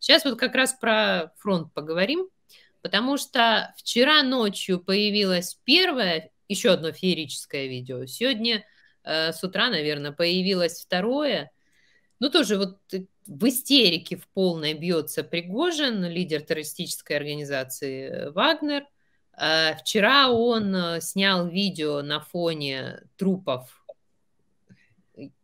Сейчас вот как раз про фронт поговорим, потому что вчера ночью появилось первое, еще одно феерическое видео. Сегодня э, с утра, наверное, появилось второе. Ну, тоже вот э, в истерике в полной бьется Пригожин, лидер террористической организации э, «Вагнер». Э, вчера он снял видео на фоне трупов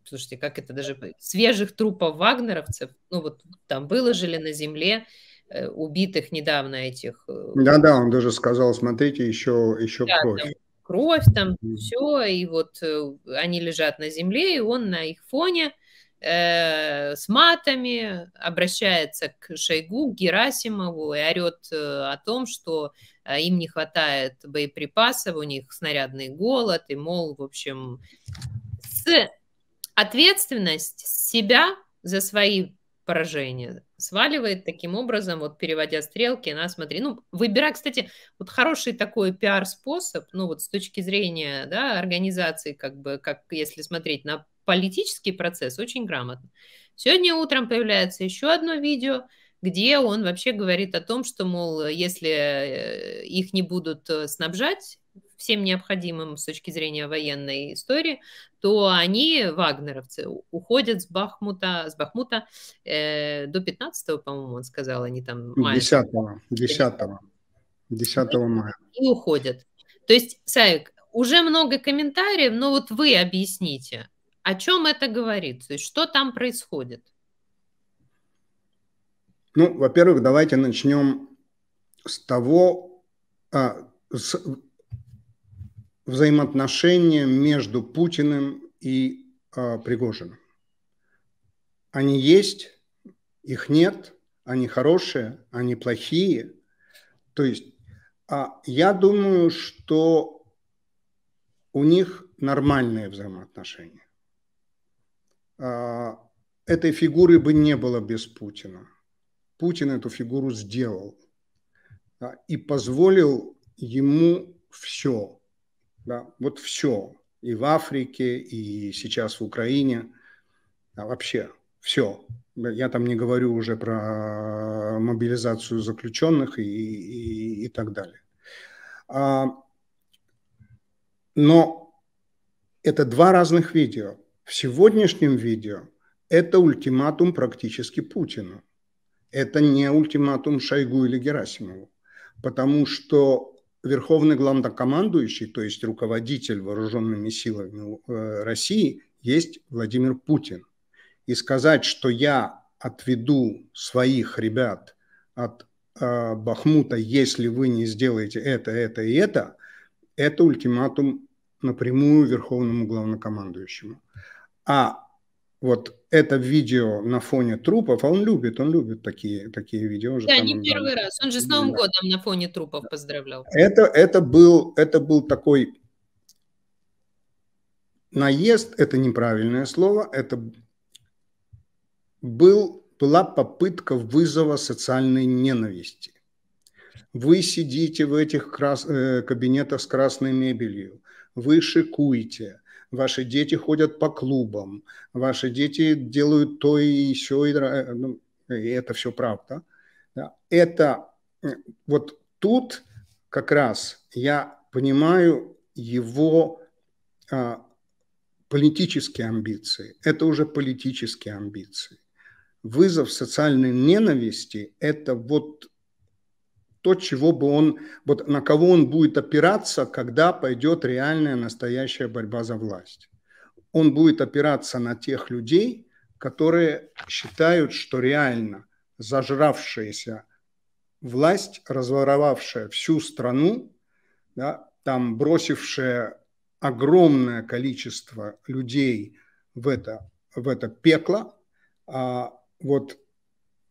слушайте, как это даже э, свежих трупов вагнеровцев, ну вот там выложили на земле э, убитых недавно этих. Э, Да-да, он даже сказал, смотрите, еще, еще да, кровь. Там кровь, там mm. -hmm. все, и вот они лежат на земле, и он на их фоне с матами обращается к Шойгу, к Герасимову и орет о том, что им не хватает боеприпасов, у них снарядный голод, и, мол, в общем, с Ответственность себя за свои поражения сваливает таким образом, вот переводя стрелки на «смотри». Ну, выбирай, кстати, вот хороший такой пиар-способ, ну, вот с точки зрения, да, организации, как бы, как если смотреть на политический процесс, очень грамотно. Сегодня утром появляется еще одно видео, где он вообще говорит о том, что, мол, если э, их не будут э, снабжать всем необходимым с точки зрения военной истории, то они, вагнеровцы, уходят с Бахмута, с Бахмута э, до 15 по-моему, он сказал, они там... Мая. 10 -го, 10 -го, 10 мая. И уходят. То есть, Савик, уже много комментариев, но вот вы объясните, о чем это говорит, то есть что там происходит? Ну, во-первых, давайте начнем с того, а, с взаимоотношения между Путиным и э, Пригожиным. Они есть, их нет, они хорошие, они плохие. То есть а я думаю, что у них нормальные взаимоотношения. А, этой фигуры бы не было без Путина. Путин эту фигуру сделал а, и позволил ему все – да, вот все. И в Африке, и сейчас в Украине. Да, вообще все. Я там не говорю уже про мобилизацию заключенных и, и, и так далее. А, но это два разных видео. В сегодняшнем видео это ультиматум практически Путину. Это не ультиматум Шойгу или Герасимову. Потому что верховный главнокомандующий, то есть руководитель вооруженными силами э, России, есть Владимир Путин. И сказать, что я отведу своих ребят от э, Бахмута, если вы не сделаете это, это и это, это ультиматум напрямую верховному главнокомандующему. А вот это видео на фоне трупов, а он любит, он любит такие, такие видео. уже. да, там, не первый там, раз, он же с Новым да. годом на фоне трупов поздравлял. Это, это, был, это был такой наезд, это неправильное слово, это был, была попытка вызова социальной ненависти. Вы сидите в этих крас... Э, кабинетах с красной мебелью, вы шикуете – ваши дети ходят по клубам, ваши дети делают то и еще, и, э, ну, и это все правда. Это э, вот тут как раз я понимаю его а, политические амбиции. Это уже политические амбиции. Вызов социальной ненависти – это вот то, чего бы он, вот на кого он будет опираться, когда пойдет реальная настоящая борьба за власть. Он будет опираться на тех людей, которые считают, что реально зажравшаяся власть, разворовавшая всю страну, да, там бросившая огромное количество людей в это, в это пекло, а вот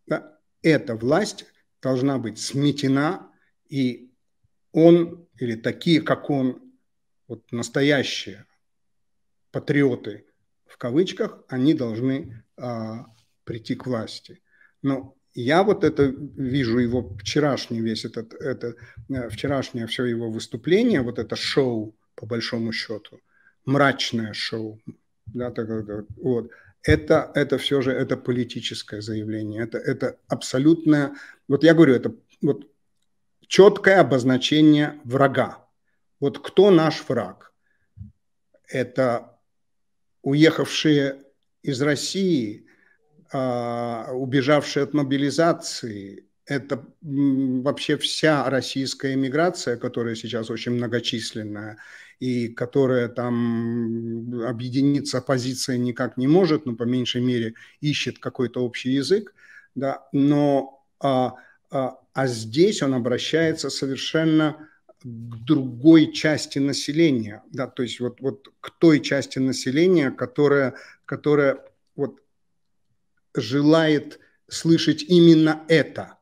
да, эта власть должна быть сметена, и он или такие, как он, вот настоящие патриоты в кавычках, они должны а, прийти к власти. Но я вот это вижу его вчерашний весь этот, это, э, вчерашнее все его выступление, вот это шоу, по большому счету, мрачное шоу, да, так, так, вот, это, это все же это политическое заявление, это, это абсолютное, вот я говорю, это вот четкое обозначение врага. Вот кто наш враг? Это уехавшие из России, а, убежавшие от мобилизации, это вообще вся российская эмиграция, которая сейчас очень многочисленная, и которая там объединиться оппозиция никак не может, но ну, по меньшей мере ищет какой-то общий язык, да, но а, а, а здесь он обращается совершенно к другой части населения, да, то есть вот, вот к той части населения, которая, которая вот желает слышать именно это.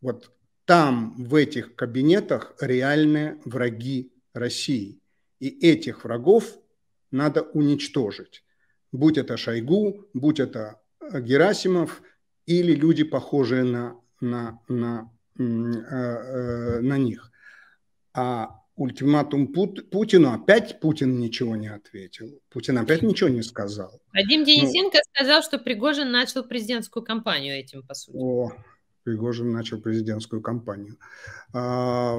Вот там, в этих кабинетах, реальные враги России. И этих врагов надо уничтожить. Будь это Шойгу, будь это э, Герасимов или люди, похожие на, на, на, э, э, на них. А ультиматум Пут, Путину, опять Путин ничего не ответил. Путин опять ничего не сказал. Вадим ну, Денисенко ну, сказал, что Пригожин начал президентскую кампанию этим, по сути. О, Пригожин начал президентскую кампанию. А,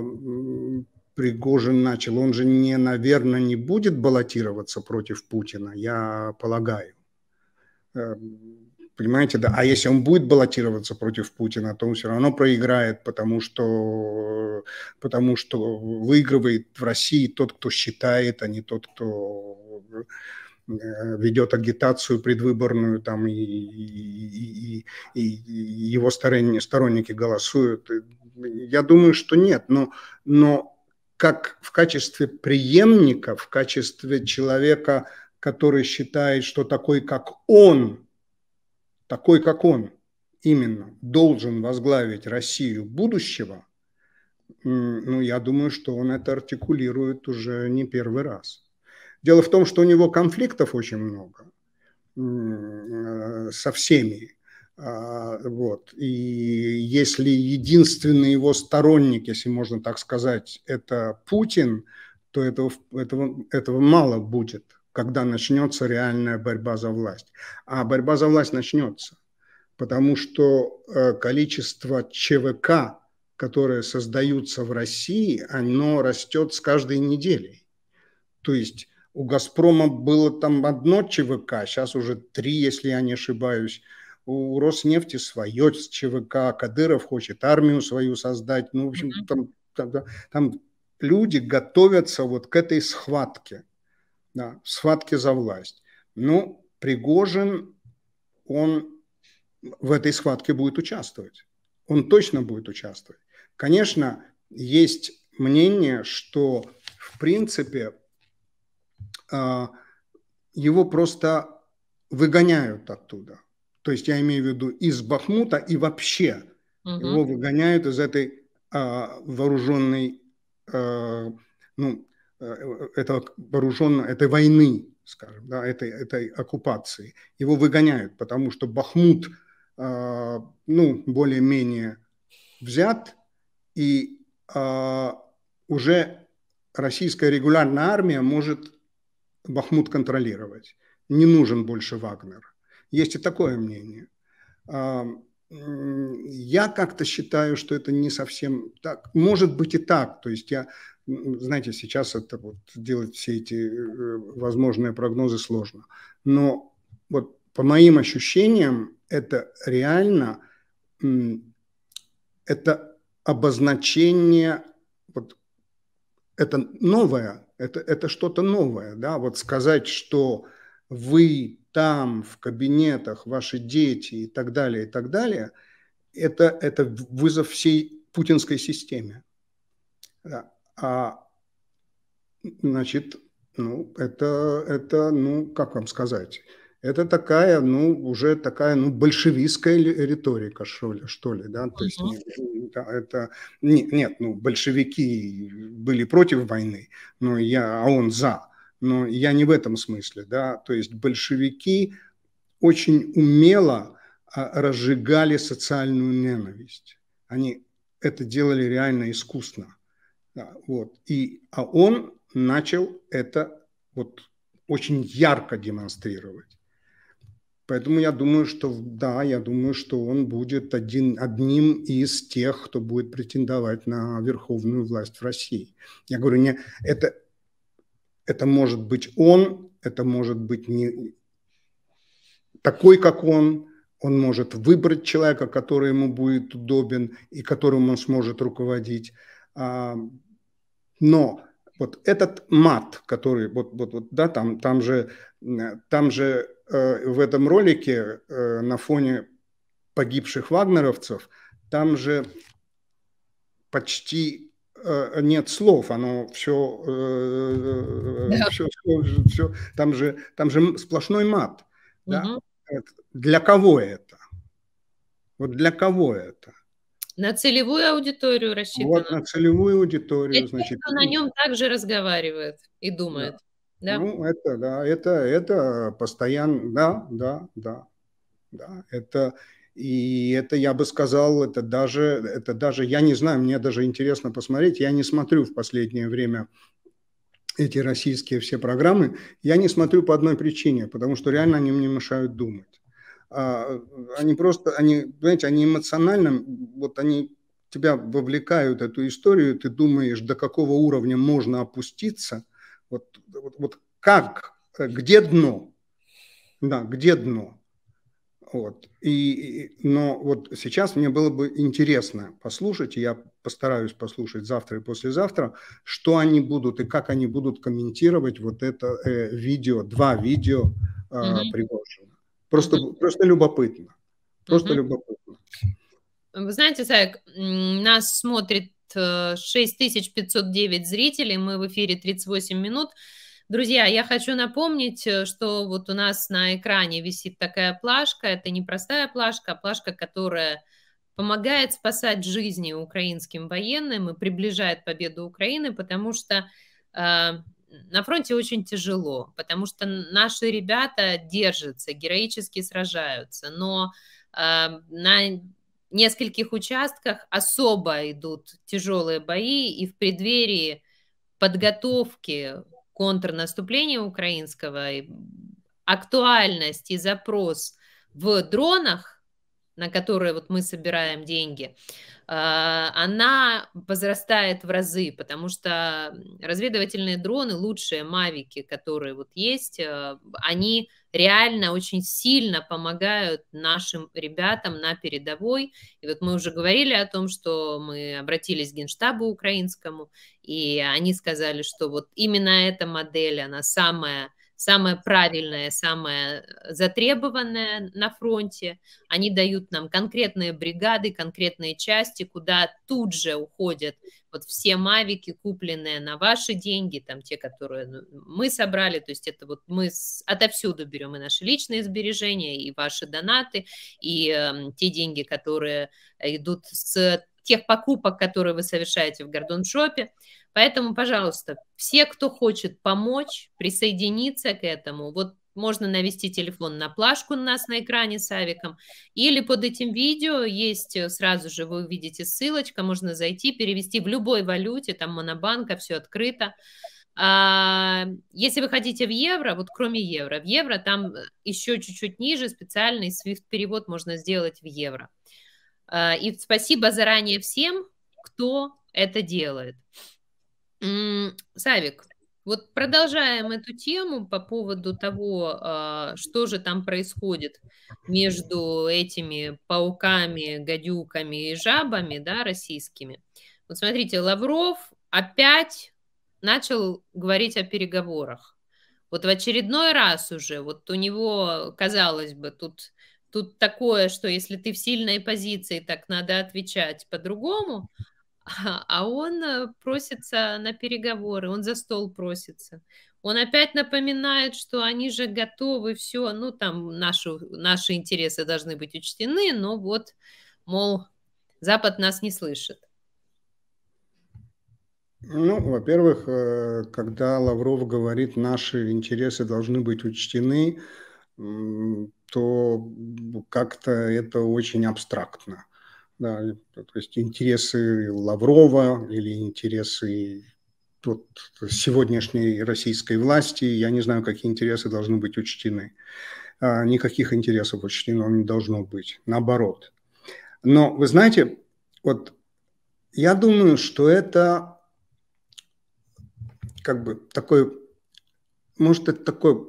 Пригожин начал. Он же, не, наверное, не будет баллотироваться против Путина, я полагаю. Эм, понимаете, да. А если он будет баллотироваться против Путина, то он все равно проиграет, потому что, потому что выигрывает в России тот, кто считает, а не тот, кто э, ведет агитацию предвыборную, там и, и, и, и его сторонники, сторонники голосуют. Я думаю, что нет, но, но как в качестве преемника, в качестве человека, который считает, что такой, как он, такой, как он, именно должен возглавить Россию будущего, ну, я думаю, что он это артикулирует уже не первый раз. Дело в том, что у него конфликтов очень много э, со всеми. А, вот. И если единственный его сторонник, если можно так сказать, это Путин, то этого, этого, этого мало будет, когда начнется реальная борьба за власть. А борьба за власть начнется, потому что э, количество ЧВК, которые создаются в России, оно растет с каждой неделей. То есть у «Газпрома» было там одно ЧВК, сейчас уже три, если я не ошибаюсь – у Роснефти свое, с ЧВК, Кадыров хочет армию свою создать. Ну, в общем, там, там, там люди готовятся вот к этой схватке, да, схватке за власть. Ну, Пригожин, он в этой схватке будет участвовать. Он точно будет участвовать. Конечно, есть мнение, что, в принципе, а, его просто выгоняют оттуда. То есть я имею в виду из Бахмута и вообще угу. его выгоняют из этой а, вооруженной, а, ну, э, этого вооруженной, этой войны, скажем, да, этой, этой оккупации. Его выгоняют, потому что Бахмут, а, ну, более-менее взят, и а, уже российская регулярная армия может Бахмут контролировать. Не нужен больше Вагнер. Есть и такое мнение. А, я как-то считаю, что это не совсем так. Может быть и так. То есть я, знаете, сейчас это вот делать все эти э, возможные прогнозы сложно. Но вот по моим ощущениям, это реально это обозначение, вот это новое, это, это что-то новое, да, вот сказать, что вы там, в кабинетах, ваши дети и так далее, и так далее, это, это вызов всей путинской системе. А, значит, ну, это, это, ну, как вам сказать, это такая, ну, уже такая, ну, большевистская риторика, что ли, что ли да, то есть нет, это, нет, нет, ну, большевики были против войны, но я, а он за, но ну, я не в этом смысле, да, то есть большевики очень умело а, разжигали социальную ненависть. Они это делали реально искусно. Да, вот. И, а он начал это вот очень ярко демонстрировать. Поэтому я думаю, что да, я думаю, что он будет один, одним из тех, кто будет претендовать на верховную власть в России. Я говорю, не, это, это может быть он, это может быть не такой, как он, он может выбрать человека, который ему будет удобен и которым он сможет руководить. А, но вот этот мат, который вот, вот, вот да, там, там же, там же э, в этом ролике э, на фоне погибших вагнеровцев, там же почти Э, нет слов, оно все, э, э, да. все, все, все там, же, там же сплошной мат. Угу. Да? Для кого это? Вот для кого это? На целевую аудиторию рассчитано. Вот на целевую аудиторию. Для значит, кто на нем также разговаривает и думает. Да. да? Ну, это, да, это, это постоянно, да, да, да, да. Это, и это, я бы сказал, это даже, это даже, я не знаю, мне даже интересно посмотреть, я не смотрю в последнее время эти российские все программы, я не смотрю по одной причине, потому что реально они мне мешают думать. А, они просто, они, понимаете, они эмоционально, вот они тебя вовлекают в эту историю, ты думаешь, до какого уровня можно опуститься, вот, вот, вот как, где дно, да, где дно. Вот. И, но вот сейчас мне было бы интересно послушать, и я постараюсь послушать завтра и послезавтра, что они будут и как они будут комментировать вот это э, видео, два видео э, mm-hmm. Пригожина. Просто, mm-hmm. просто любопытно. Просто mm-hmm. любопытно. Вы знаете, Саик, нас смотрит 6509 э, зрителей, мы в эфире 38 минут. Друзья, я хочу напомнить, э, что вот у нас на экране висит такая плашка. Это не простая плашка, а плашка, которая помогает спасать жизни украинским военным и приближает победу Украины, потому что э, на фронте очень тяжело, потому что наши ребята держатся, героически сражаются, но э, на нескольких участках особо идут тяжелые бои, и в преддверии подготовки контрнаступления украинского, и актуальность и запрос в дронах, на которые вот мы собираем деньги, а, она возрастает в разы, потому что разведывательные дроны, лучшие мавики, которые вот есть, а, они реально очень сильно помогают нашим ребятам на передовой. И вот мы уже говорили о том, что мы обратились к Генштабу украинскому, и они сказали, что вот именно эта модель, она самая самое правильное, самое э, затребованное на фронте. Они дают нам конкретные бригады, конкретные части, куда тут же уходят вот все мавики, купленные на ваши деньги, там те, которые ну, мы собрали, то есть это вот мы с, отовсюду берем и наши личные сбережения, и ваши донаты, и э, те деньги, которые э, идут с тех покупок, которые вы совершаете в Гордон Шопе. Поэтому, пожалуйста, все, кто хочет помочь, присоединиться к этому. Вот можно навести телефон на плашку у нас на экране с авиком, или под этим видео есть э, сразу же, вы увидите ссылочка, можно зайти, перевести в любой валюте, там монобанка, все открыто. А, если вы хотите в евро, вот кроме евро, в евро там э, еще чуть-чуть ниже специальный свифт перевод можно сделать в евро. А, и спасибо заранее всем, кто это делает. Савик, вот продолжаем эту тему по поводу того, а, что же там происходит между этими пауками, гадюками и жабами, да, российскими. Вот смотрите, Лавров опять начал говорить о переговорах. Вот в очередной раз уже, вот у него, казалось бы, тут, тут такое, что если ты в сильной позиции, так надо отвечать по-другому, а он э, просится на переговоры, он за стол просится. Он опять напоминает, что они же готовы все, ну там наши, наши интересы должны быть учтены, но вот, мол, Запад нас не слышит. Ну, во-первых, э, когда Лавров говорит, наши интересы должны быть учтены, то как-то это очень абстрактно. Да, то есть интересы Лаврова или интересы вот, сегодняшней российской власти, я не знаю, какие интересы должны быть учтены. А, никаких интересов учтено не должно быть, наоборот. Но вы знаете, вот я думаю, что это как бы такой, может, это такой,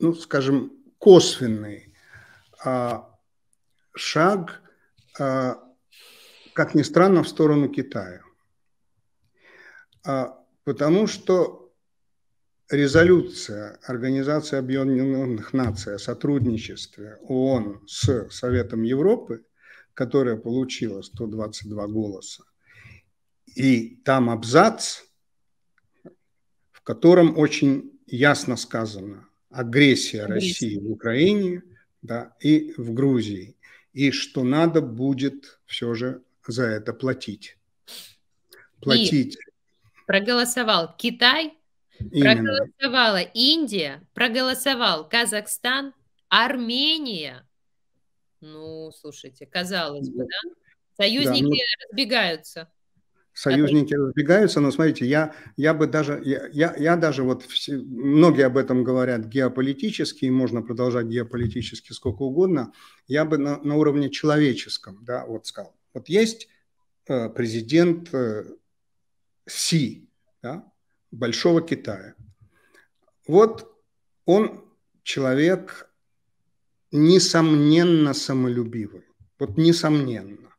ну, скажем, косвенный а, шаг, а, как ни странно, в сторону Китая. А, потому что резолюция Организации Объединенных Наций о сотрудничестве ООН с Советом Европы, которая получила 122 голоса, и там абзац, в котором очень ясно сказано агрессия России в Украине да, и в Грузии и что надо будет все же за это платить. Платить. И проголосовал Китай, Именно. проголосовала Индия, проголосовал Казахстан, Армения. Ну, слушайте, казалось бы, да? Союзники да, ну... разбегаются союзники разбегаются, но смотрите, я, я бы даже, я, я, я даже вот, все, многие об этом говорят геополитически, и можно продолжать геополитически сколько угодно, я бы на, на уровне человеческом, да, вот сказал, вот есть э, президент э, Си, да, Большого Китая, вот он человек несомненно самолюбивый, вот несомненно.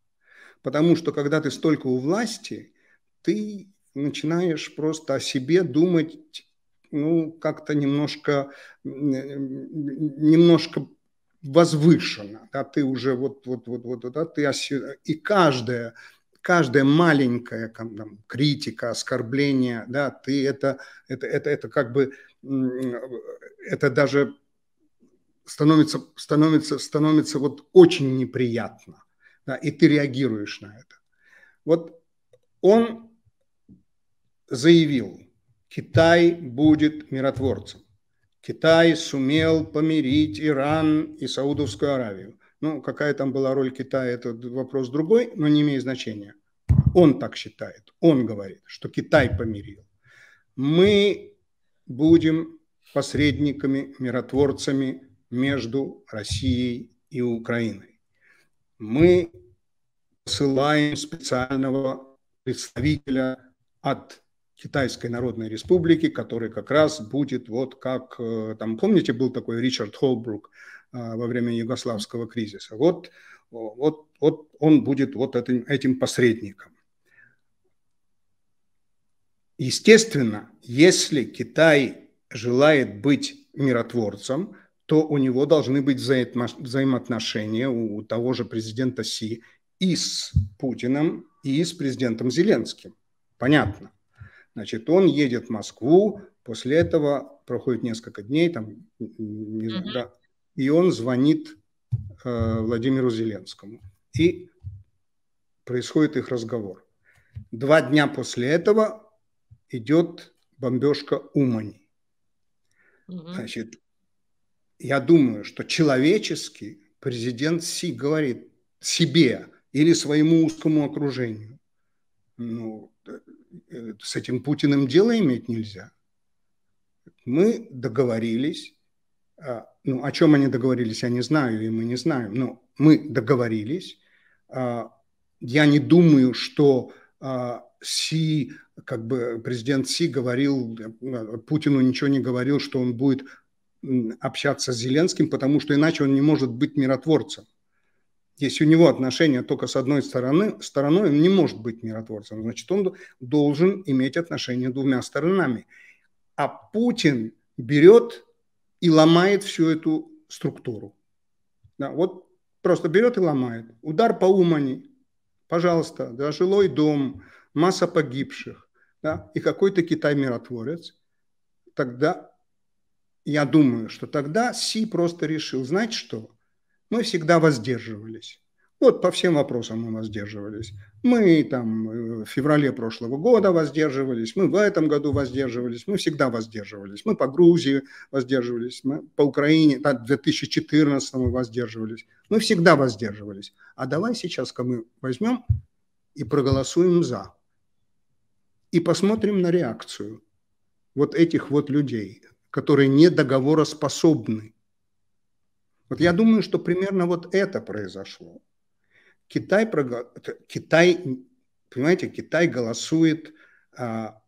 Потому что когда ты столько у власти, ты начинаешь просто о себе думать, ну, как-то немножко, немножко возвышенно. Да, ты уже вот, вот, вот, вот, да, ты оси... и каждая, каждая маленькая там, критика, оскорбление, да, ты это, это, это, это как бы, это даже становится, становится, становится вот очень неприятно да, и ты реагируешь на это. Вот он заявил, Китай будет миротворцем. Китай сумел помирить Иран и Саудовскую Аравию. Ну, какая там была роль Китая, это вопрос другой, но не имеет значения. Он так считает, он говорит, что Китай помирил. Мы будем посредниками, миротворцами между Россией и Украиной мы посылаем специального представителя от Китайской Народной Республики, который как раз будет вот как, э, там, помните, был такой Ричард Холбрук э, во время югославского кризиса. Вот, вот, вот он будет вот этим, этим посредником. Естественно, если Китай желает быть миротворцем – то у него должны быть взаимоотношения у того же президента Си и с Путиным, и с президентом Зеленским. Понятно. Значит, он едет в Москву, после этого проходит несколько дней, там, не знаю, да, и он звонит э, Владимиру Зеленскому. И происходит их разговор. Два дня после этого идет бомбежка Умани. Значит, я думаю, что человечески президент Си говорит себе или своему узкому окружению. Ну, э, э, с этим Путиным дело иметь нельзя. Мы договорились, а, ну, о чем они договорились, я не знаю, и мы не знаем, но мы договорились. А, я не думаю, что а, Си, как бы президент Си говорил, э, Путину ничего не говорил, что он будет общаться с Зеленским, потому что иначе он не может быть миротворцем. Если у него отношения только с одной стороны, стороной, он не может быть миротворцем. Значит, он должен иметь отношения двумя сторонами. А Путин берет и ломает всю эту структуру. Да, вот просто берет и ломает. Удар по Умани, пожалуйста, да, жилой дом, масса погибших, да, и какой-то Китай-миротворец. Тогда я думаю, что тогда Си просто решил, знаете что, мы всегда воздерживались. Вот по всем вопросам мы воздерживались. Мы там э, в феврале прошлого года воздерживались, мы в этом году воздерживались, мы всегда воздерживались. Мы по Грузии воздерживались, мы по Украине, так, в 2014 мы воздерживались. Мы всегда воздерживались. А давай сейчас-ка мы возьмем и проголосуем «за». И посмотрим на реакцию вот этих вот людей которые не договороспособны. Вот я думаю, что примерно вот это произошло. Китай, Китай понимаете, Китай голосует а,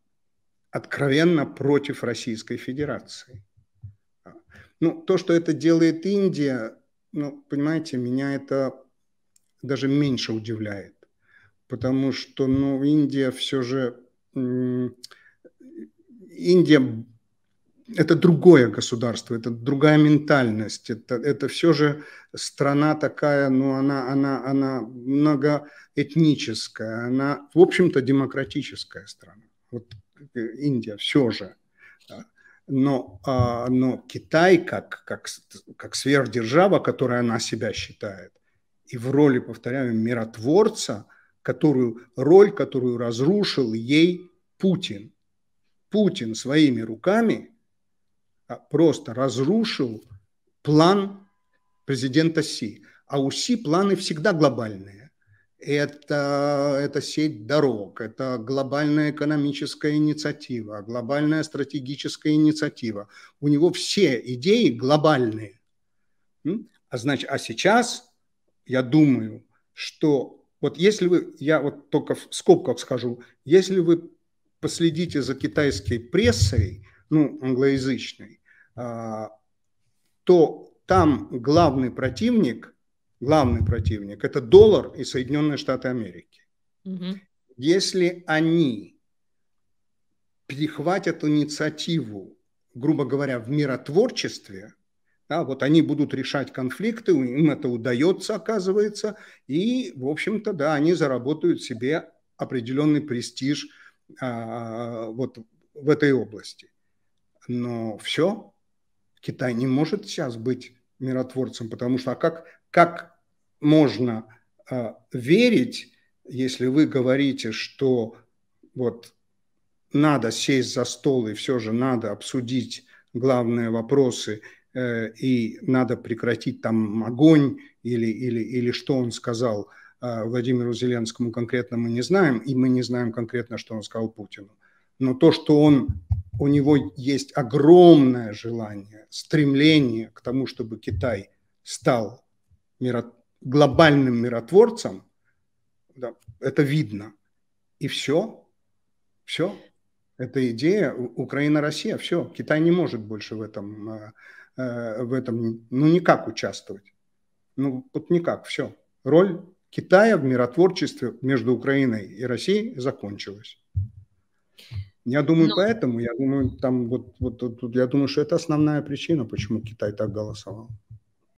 откровенно против Российской Федерации. А, ну, то, что это делает Индия, ну, понимаете, меня это даже меньше удивляет, потому что, ну, Индия все же... Индия это другое государство, это другая ментальность, это, это все же страна такая, ну, она, она, она многоэтническая, она, в общем-то, демократическая страна. Вот э, Индия все же. А, но, а, но Китай, как, как, как сверхдержава, которой она себя считает, и в роли, повторяю, миротворца, которую, роль, которую разрушил ей Путин. Путин своими руками – а, просто разрушил план президента Си. А у Си планы всегда глобальные. Это, это сеть дорог, это глобальная экономическая инициатива, глобальная стратегическая инициатива. У него все идеи глобальные. А, значит, а сейчас, я думаю, что вот если вы, я вот только в скобках скажу, если вы последите за китайской прессой, ну, англоязычной, а, то там главный противник, главный противник – это доллар и Соединенные Штаты Америки. Угу. Если они перехватят инициативу, грубо говоря, в миротворчестве, да, вот они будут решать конфликты, им это удается, оказывается, и, в общем-то, да, они заработают себе определенный престиж а, вот в этой области. Но все, Китай не может сейчас быть миротворцем, потому что а как, как можно э, верить, если вы говорите, что вот надо сесть за стол и все же надо обсудить главные вопросы э, и надо прекратить там огонь или, или, или что он сказал э, Владимиру Зеленскому конкретно мы не знаем, и мы не знаем конкретно, что он сказал Путину но то, что он, у него есть огромное желание, стремление к тому, чтобы Китай стал мирот... глобальным миротворцем, да, это видно. И все, все. Эта идея Украина-Россия, все. Китай не может больше в этом, э, э, в этом ну, никак участвовать. Ну, вот никак, все. Роль Китая в миротворчестве между Украиной и Россией закончилась. Я думаю, Но... Ну. поэтому, я думаю, там вот, вот, вот, я думаю, что это основная причина, почему Китай так голосовал.